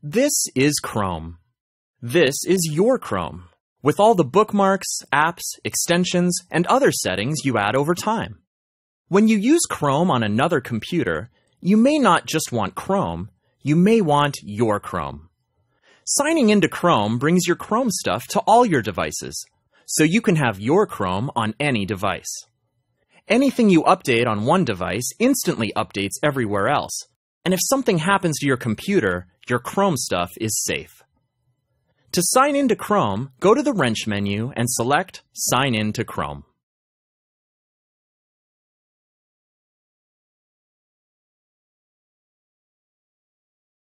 This is Chrome. This is your Chrome, with all the bookmarks, apps, extensions, and other settings you add over time. When you use Chrome on another computer, you may not just want Chrome, you may want your Chrome. Signing into Chrome brings your Chrome stuff to all your devices, so you can have your Chrome on any device. Anything you update on one device instantly updates everywhere else, and if something happens to your computer, your Chrome stuff is safe. To sign in to Chrome, go to the wrench menu and select Sign in to Chrome.